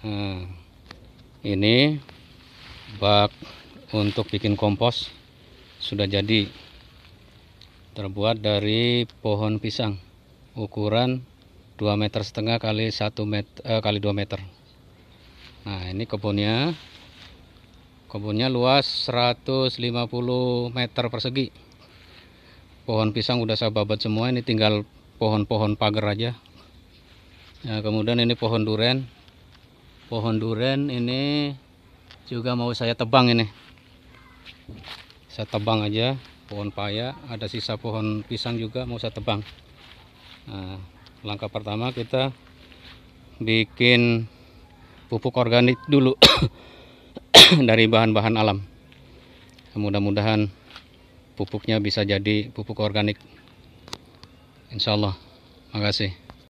nah, ini bak untuk bikin kompos sudah jadi terbuat dari pohon pisang ukuran 2 meter setengah kali 1 meter eh, kali 2 meter nah ini kebunnya kebunnya luas 150 meter persegi pohon pisang udah saya babat semua ini tinggal pohon-pohon pagar aja nah, kemudian ini pohon duren pohon duren ini juga mau saya tebang ini saya tebang aja pohon paya ada sisa pohon pisang juga mau saya tebang nah, langkah pertama kita bikin pupuk organik dulu dari bahan-bahan alam mudah-mudahan pupuknya bisa jadi pupuk organik insyaallah makasih